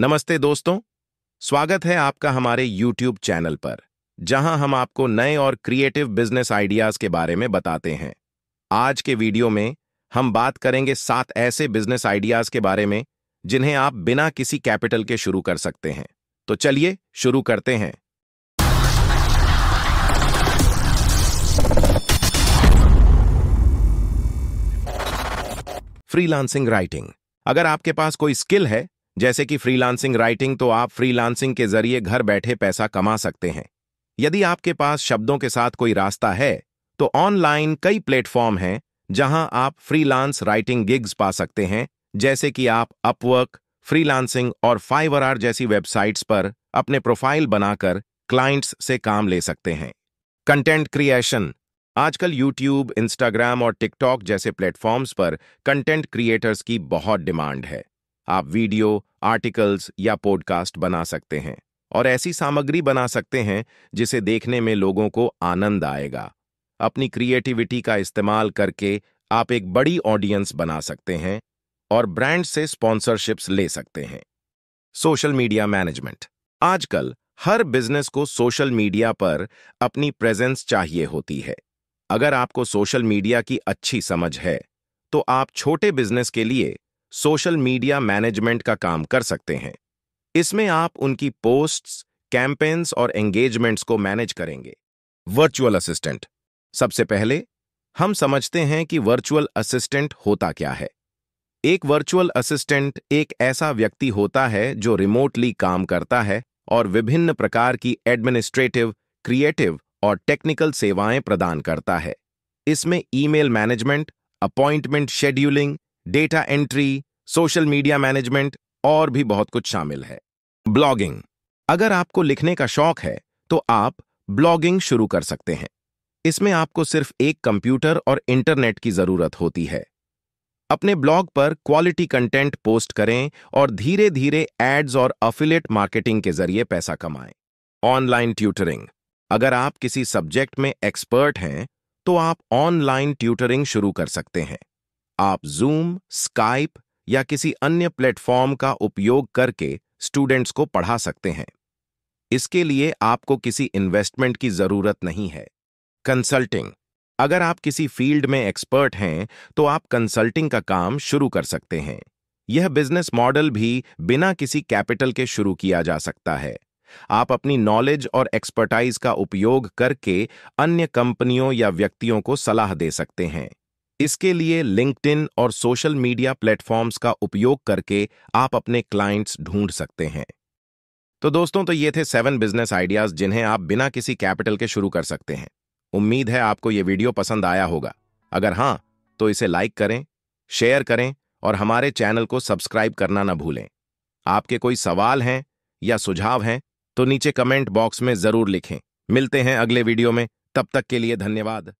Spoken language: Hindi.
नमस्ते दोस्तों स्वागत है आपका हमारे YouTube चैनल पर जहां हम आपको नए और क्रिएटिव बिजनेस आइडियाज के बारे में बताते हैं आज के वीडियो में हम बात करेंगे सात ऐसे बिजनेस आइडियाज के बारे में जिन्हें आप बिना किसी कैपिटल के शुरू कर सकते हैं तो चलिए शुरू करते हैं फ्रीलांसिंग राइटिंग अगर आपके पास कोई स्किल है जैसे कि फ्रीलांसिंग राइटिंग तो आप फ्रीलांसिंग के जरिए घर बैठे पैसा कमा सकते हैं यदि आपके पास शब्दों के साथ कोई रास्ता है तो ऑनलाइन कई प्लेटफॉर्म हैं जहां आप फ्रीलांस राइटिंग गिग्स पा सकते हैं जैसे कि आप अपवर्क फ्रीलांसिंग और फाइवर आर जैसी वेबसाइट्स पर अपने प्रोफाइल बनाकर क्लाइंट्स से काम ले सकते हैं कंटेंट क्रिएशन आजकल यूट्यूब इंस्टाग्राम और टिकटॉक जैसे प्लेटफॉर्म्स पर कंटेंट क्रिएटर्स की बहुत डिमांड है आप वीडियो आर्टिकल्स या पॉडकास्ट बना सकते हैं और ऐसी सामग्री बना सकते हैं जिसे देखने में लोगों को आनंद आएगा अपनी क्रिएटिविटी का इस्तेमाल करके आप एक बड़ी ऑडियंस बना सकते हैं और ब्रांड से स्पॉन्सरशिप्स ले सकते हैं सोशल मीडिया मैनेजमेंट आजकल हर बिजनेस को सोशल मीडिया पर अपनी प्रेजेंस चाहिए होती है अगर आपको सोशल मीडिया की अच्छी समझ है तो आप छोटे बिजनेस के लिए सोशल मीडिया मैनेजमेंट का काम कर सकते हैं इसमें आप उनकी पोस्ट्स कैंपेन्स और एंगेजमेंट्स को मैनेज करेंगे वर्चुअल असिस्टेंट सबसे पहले हम समझते हैं कि वर्चुअल असिस्टेंट होता क्या है एक वर्चुअल असिस्टेंट एक ऐसा व्यक्ति होता है जो रिमोटली काम करता है और विभिन्न प्रकार की एडमिनिस्ट्रेटिव क्रिएटिव और टेक्निकल सेवाएं प्रदान करता है इसमें email management appointment scheduling data entry social media management और भी बहुत कुछ शामिल है ब्लॉगिंग अगर आपको लिखने का शौक है तो आप ब्लॉगिंग शुरू कर सकते हैं इसमें आपको सिर्फ एक कंप्यूटर और इंटरनेट की जरूरत होती है अपने ब्लॉग पर क्वालिटी कंटेंट पोस्ट करें और धीरे धीरे एड्स और अफिलेट मार्केटिंग के जरिए पैसा कमाएं ऑनलाइन ट्यूटरिंग अगर आप किसी सब्जेक्ट में एक्सपर्ट हैं तो आप ऑनलाइन ट्यूटरिंग शुरू कर सकते हैं आप जूम स्काइप या किसी अन्य प्लेटफॉर्म का उपयोग करके स्टूडेंट्स को पढ़ा सकते हैं इसके लिए आपको किसी इन्वेस्टमेंट की जरूरत नहीं है कंसल्टिंग अगर आप किसी फील्ड में एक्सपर्ट हैं तो आप कंसल्टिंग का काम शुरू कर सकते हैं यह बिजनेस मॉडल भी बिना किसी कैपिटल के शुरू किया जा सकता है आप अपनी नॉलेज और एक्सपर्टाइज का उपयोग करके अन्य कंपनियों या व्यक्तियों को सलाह दे सकते हैं इसके लिए लिंक्डइन और सोशल मीडिया प्लेटफॉर्म्स का उपयोग करके आप अपने क्लाइंट्स ढूंढ सकते हैं तो दोस्तों तो ये थे सेवन बिजनेस आइडियाज जिन्हें आप बिना किसी कैपिटल के शुरू कर सकते हैं उम्मीद है आपको ये वीडियो पसंद आया होगा अगर हाँ तो इसे लाइक करें शेयर करें और हमारे चैनल को सब्सक्राइब करना ना भूलें आपके कोई सवाल हैं या सुझाव हैं तो नीचे कमेंट बॉक्स में जरूर लिखें मिलते हैं अगले वीडियो में तब तक के लिए धन्यवाद